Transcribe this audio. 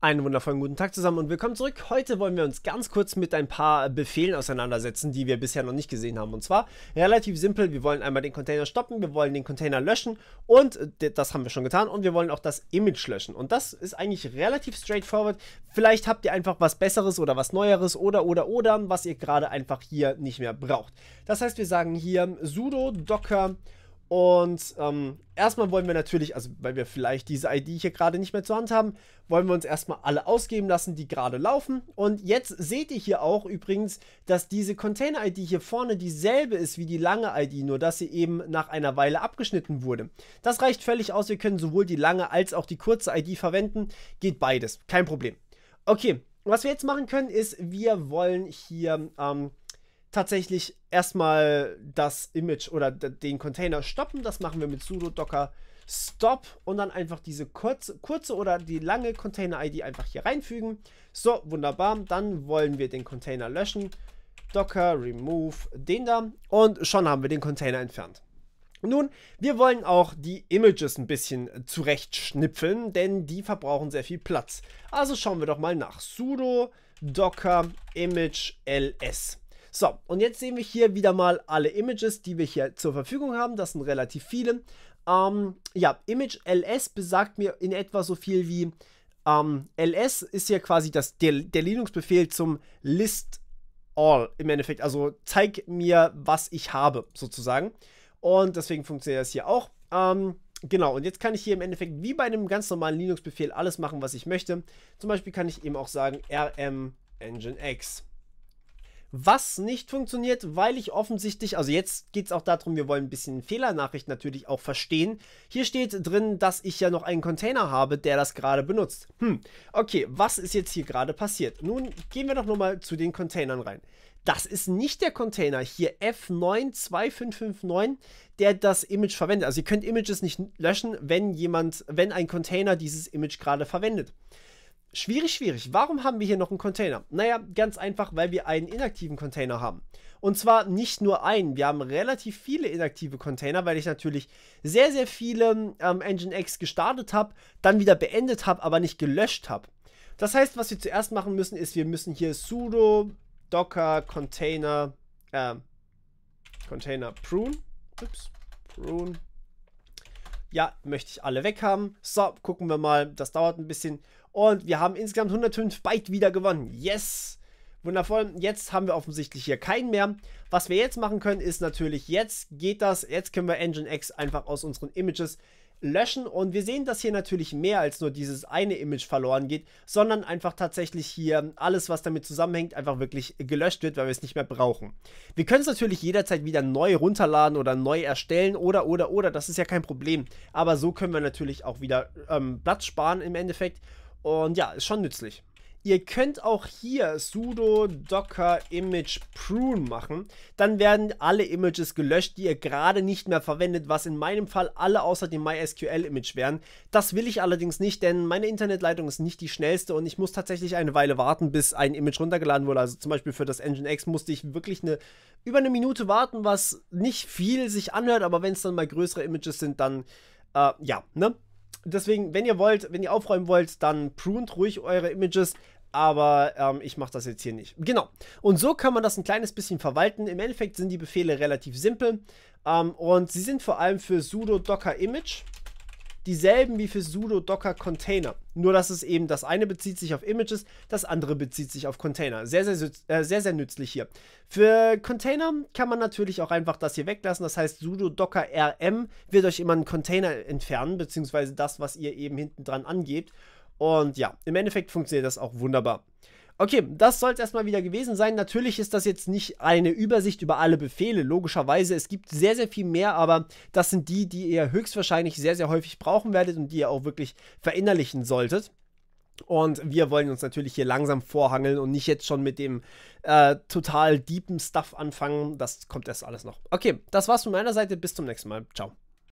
Einen wundervollen guten Tag zusammen und willkommen zurück. Heute wollen wir uns ganz kurz mit ein paar Befehlen auseinandersetzen, die wir bisher noch nicht gesehen haben. Und zwar relativ simpel, wir wollen einmal den Container stoppen, wir wollen den Container löschen und äh, das haben wir schon getan und wir wollen auch das Image löschen. Und das ist eigentlich relativ straightforward. Vielleicht habt ihr einfach was Besseres oder was Neueres oder oder oder, was ihr gerade einfach hier nicht mehr braucht. Das heißt, wir sagen hier sudo docker und ähm, erstmal wollen wir natürlich, also weil wir vielleicht diese ID hier gerade nicht mehr zur Hand haben, wollen wir uns erstmal alle ausgeben lassen, die gerade laufen. Und jetzt seht ihr hier auch übrigens, dass diese Container-ID hier vorne dieselbe ist wie die lange ID, nur dass sie eben nach einer Weile abgeschnitten wurde. Das reicht völlig aus, wir können sowohl die lange als auch die kurze ID verwenden, geht beides, kein Problem. Okay, was wir jetzt machen können ist, wir wollen hier... Ähm, tatsächlich erstmal das Image oder den Container stoppen. Das machen wir mit sudo docker stop und dann einfach diese kurze, kurze oder die lange Container-ID einfach hier reinfügen. So, wunderbar. Dann wollen wir den Container löschen. Docker remove den da und schon haben wir den Container entfernt. Nun, wir wollen auch die Images ein bisschen zurechtschnipfeln, denn die verbrauchen sehr viel Platz. Also schauen wir doch mal nach sudo docker image ls. So, und jetzt sehen wir hier wieder mal alle Images, die wir hier zur Verfügung haben. Das sind relativ viele. Ähm, ja, Image LS besagt mir in etwa so viel wie ähm, LS ist ja quasi das, der, der Linux-Befehl zum List All im Endeffekt. Also zeig mir, was ich habe, sozusagen. Und deswegen funktioniert das hier auch. Ähm, genau, und jetzt kann ich hier im Endeffekt wie bei einem ganz normalen Linux-Befehl alles machen, was ich möchte. Zum Beispiel kann ich eben auch sagen rm engine x was nicht funktioniert, weil ich offensichtlich, also jetzt geht es auch darum, wir wollen ein bisschen Fehlernachricht natürlich auch verstehen. Hier steht drin, dass ich ja noch einen Container habe, der das gerade benutzt. Hm, okay, was ist jetzt hier gerade passiert? Nun gehen wir doch nochmal zu den Containern rein. Das ist nicht der Container hier F92559, der das Image verwendet. Also ihr könnt Images nicht löschen, wenn jemand, wenn ein Container dieses Image gerade verwendet. Schwierig, schwierig. Warum haben wir hier noch einen Container? Naja, ganz einfach, weil wir einen inaktiven Container haben. Und zwar nicht nur einen. Wir haben relativ viele inaktive Container, weil ich natürlich sehr, sehr viele ähm, Nginx gestartet habe, dann wieder beendet habe, aber nicht gelöscht habe. Das heißt, was wir zuerst machen müssen, ist, wir müssen hier sudo docker container äh, container prune, ups, prune ja, möchte ich alle weghaben. So, gucken wir mal. Das dauert ein bisschen. Und wir haben insgesamt 105 Byte wieder gewonnen. Yes! Wundervoll. Jetzt haben wir offensichtlich hier keinen mehr. Was wir jetzt machen können, ist natürlich, jetzt geht das. Jetzt können wir Engine X einfach aus unseren Images löschen. Und wir sehen, dass hier natürlich mehr als nur dieses eine Image verloren geht, sondern einfach tatsächlich hier alles, was damit zusammenhängt, einfach wirklich gelöscht wird, weil wir es nicht mehr brauchen. Wir können es natürlich jederzeit wieder neu runterladen oder neu erstellen oder, oder, oder. Das ist ja kein Problem. Aber so können wir natürlich auch wieder ähm, Platz sparen im Endeffekt. Und ja, ist schon nützlich. Ihr könnt auch hier sudo docker image prune machen. Dann werden alle Images gelöscht, die ihr gerade nicht mehr verwendet, was in meinem Fall alle außer dem MySQL Image wären. Das will ich allerdings nicht, denn meine Internetleitung ist nicht die schnellste und ich muss tatsächlich eine Weile warten, bis ein Image runtergeladen wurde. Also zum Beispiel für das Nginx musste ich wirklich eine, über eine Minute warten, was nicht viel sich anhört, aber wenn es dann mal größere Images sind, dann äh, ja, ne? deswegen, wenn ihr wollt, wenn ihr aufräumen wollt, dann prunt ruhig eure Images aber ähm, ich mache das jetzt hier nicht. Genau. Und so kann man das ein kleines bisschen verwalten. Im Endeffekt sind die Befehle relativ simpel ähm, und sie sind vor allem für sudo docker image dieselben wie für sudo docker container. Nur dass es eben das eine bezieht sich auf Images, das andere bezieht sich auf Container. Sehr sehr äh, sehr sehr nützlich hier. Für Container kann man natürlich auch einfach das hier weglassen. Das heißt sudo docker rm wird euch immer einen Container entfernen beziehungsweise das, was ihr eben hinten dran angebt. Und ja, im Endeffekt funktioniert das auch wunderbar. Okay, das soll es erstmal wieder gewesen sein. Natürlich ist das jetzt nicht eine Übersicht über alle Befehle, logischerweise. Es gibt sehr, sehr viel mehr, aber das sind die, die ihr höchstwahrscheinlich sehr, sehr häufig brauchen werdet und die ihr auch wirklich verinnerlichen solltet. Und wir wollen uns natürlich hier langsam vorhangeln und nicht jetzt schon mit dem äh, total deepen Stuff anfangen. Das kommt erst alles noch. Okay, das war's von meiner Seite. Bis zum nächsten Mal. Ciao.